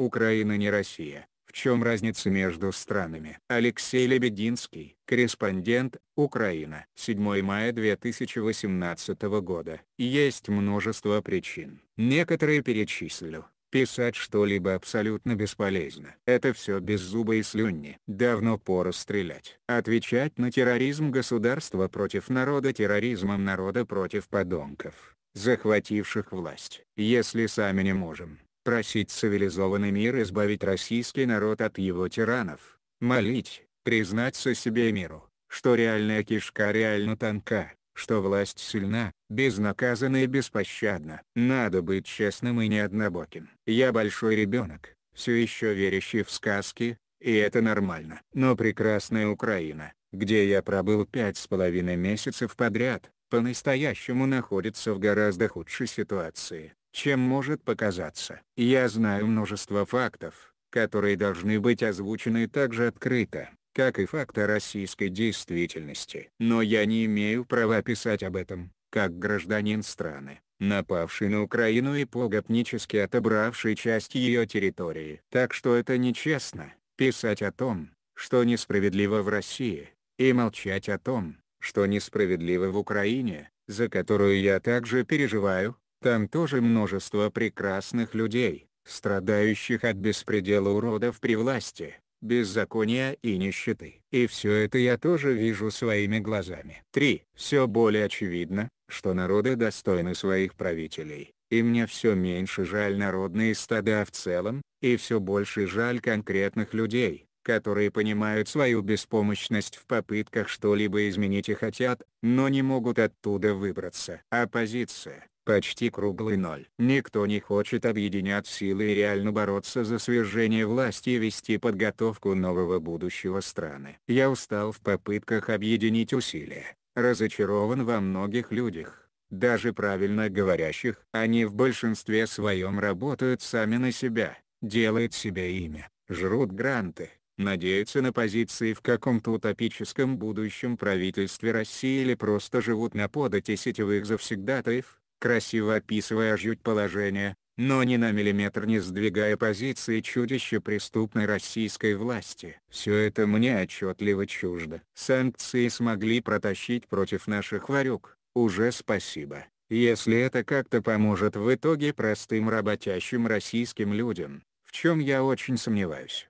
Украина не Россия. В чем разница между странами? Алексей Лебединский, корреспондент, Украина. 7 мая 2018 года. Есть множество причин. Некоторые перечислю. Писать что-либо абсолютно бесполезно. Это все беззубо и слюни. Давно пора стрелять. Отвечать на терроризм государства против народа терроризмом народа против подонков, захвативших власть. Если сами не можем, просить цивилизованный мир избавить российский народ от его тиранов, молить, признаться себе и миру, что реальная кишка реально тонка, что власть сильна, безнаказанна и беспощадна. Надо быть честным и неоднобоким. Я большой ребенок, все еще верящий в сказки, и это нормально. Но прекрасная Украина, где я пробыл пять с половиной месяцев подряд, по-настоящему находится в гораздо худшей ситуации чем может показаться. Я знаю множество фактов, которые должны быть озвучены так же открыто, как и факты российской действительности. Но я не имею права писать об этом, как гражданин страны, напавший на Украину и погопнически отобравший часть ее территории. Так что это нечестно, писать о том, что несправедливо в России, и молчать о том, что несправедливо в Украине, за которую я также переживаю, там тоже множество прекрасных людей, страдающих от беспредела уродов при власти, беззакония и нищеты. И все это я тоже вижу своими глазами. 3. Все более очевидно, что народы достойны своих правителей, и мне все меньше жаль народные стада в целом, и все больше жаль конкретных людей, которые понимают свою беспомощность в попытках что-либо изменить и хотят, но не могут оттуда выбраться. Оппозиция, почти круглый ноль. Никто не хочет объединять силы и реально бороться за свержение власти и вести подготовку нового будущего страны. Я устал в попытках объединить усилия, разочарован во многих людях даже правильно говорящих. Они в большинстве своем работают сами на себя, делают себе имя, жрут гранты, надеются на позиции в каком-то утопическом будущем правительстве России или просто живут на подати сетевых завсегдатаев, красиво описывая жуть положение, но ни на миллиметр не сдвигая позиции чудища преступной российской власти. Все это мне отчетливо чуждо. Санкции смогли протащить против наших варюк, уже спасибо. Если это как-то поможет в итоге простым работящим российским людям, в чем я очень сомневаюсь.